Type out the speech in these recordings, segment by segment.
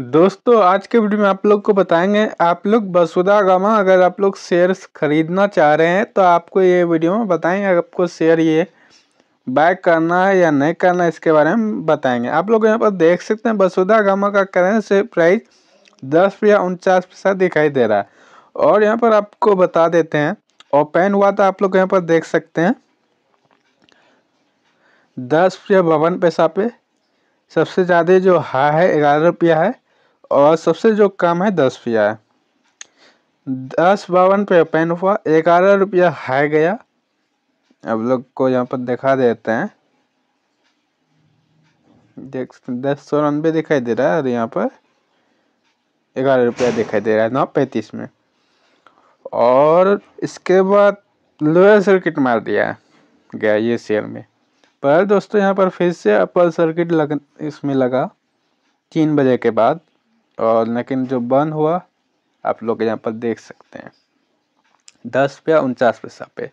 दोस्तों आज के वीडियो में आप लोग को बताएंगे आप लोग वसुधा गामा अगर आप लोग शेयर्स खरीदना चाह रहे हैं तो आपको ये वीडियो में बताएंगे आपको शेयर ये बाय करना है या नहीं करना है इसके बारे में बताएंगे आप लोग यहाँ पर देख सकते हैं वसुधा गामा का करेंट से प्राइस दस या उनचास पैसा दिखाई दे रहा है और यहाँ पर आपको बता देते हैं ओपन हुआ था आप लोग यहाँ पर देख सकते हैं दस रुपया बावन पैसा पे सबसे ज़्यादा जो हाई है ग्यारह रुपया है और सबसे जो कम है दस रुपया है दस बावन पे पेन हुआ ग्यारह रुपया हाई गया अब लोग को यहाँ पर दिखा देते हैं देख दस चौरानवे दिखाई दे रहा है और यहाँ पर ग्यारह रुपया दिखाई दे रहा है नौ पैंतीस में और इसके बाद लोअर सर्किट मार दिया है गया ये शेयर में पर दोस्तों यहाँ पर फिर से अपर सर्किट लग इसमें लगा तीन बजे के बाद और लेकिन जो बंद हुआ आप लोग यहाँ पर देख सकते हैं दस रुपया उनचास पैसा पे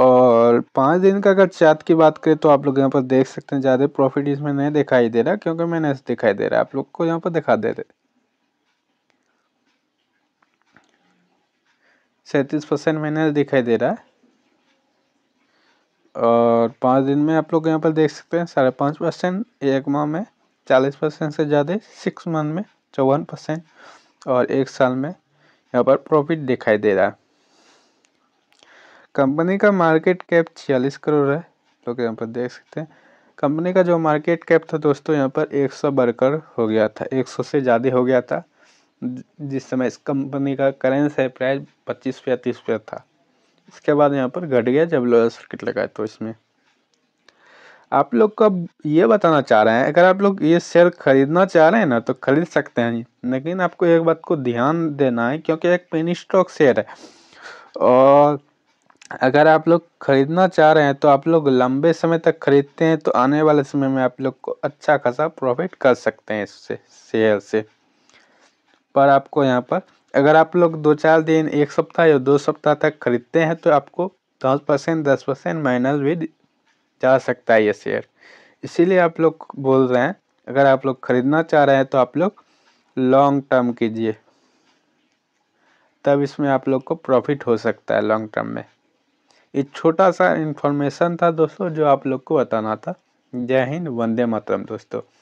और पाँच दिन का अगर चार्ट की बात करें तो आप लोग यहाँ पर देख सकते हैं ज़्यादा प्रॉफिट इसमें नहीं दिखाई दे रहा क्योंकि मैंने दिखाई दे रहा आप लोग को यहाँ पर दिखा दे रहे सैंतीस परसेंट मैंने दिखाई दे रहा है और पाँच दिन में आप लोग यहाँ पर देख सकते हैं साढ़े पाँच परसेंट एक माह में चालीस परसेंट से ज़्यादा सिक्स मंथ में चौवन परसेंट और एक साल में यहाँ पर प्रॉफिट दिखाई दे रहा है कंपनी का मार्केट कैप छियालीस करोड़ है लोग यहाँ पर देख सकते हैं कंपनी का जो मार्केट कैप था दोस्तों यहाँ पर एक सौ बरकर हो गया था एक सौ से ज़्यादा हो गया था जिस समय इस कंपनी का करेंस है प्राइस पच्चीस रुपया तीस रुपया था इसके बाद यहाँ पर घट गया जब लोअर सर्किट लगा तो इसमें आप लोग को ये बताना चाह रहे हैं अगर आप लोग ये शेयर खरीदना चाह रहे हैं ना तो खरीद सकते हैं लेकिन आपको एक बात को ध्यान देना है क्योंकि एक पेनी स्टॉक शेयर है और अगर आप लोग खरीदना चाह रहे हैं तो आप लोग लंबे समय तक खरीदते हैं तो आने वाले समय में आप लोग को अच्छा खासा प्रॉफिट कर सकते हैं इससे शेयर से पर आपको यहाँ पर अगर आप लोग दो चार दिन एक सप्ताह या दो सप्ताह तक खरीदते हैं तो आपको दस परसेंट दस परसेंट माइनस भी जा सकता है ये शेयर इसीलिए आप लोग बोल रहे हैं अगर आप लोग ख़रीदना चाह रहे हैं तो आप लोग लॉन्ग टर्म कीजिए तब इसमें आप लोग को प्रॉफिट हो सकता है लॉन्ग टर्म में ये छोटा सा इन्फॉर्मेशन था दोस्तों जो आप लोग को बताना था जय हिंद वंदे मातरम दोस्तों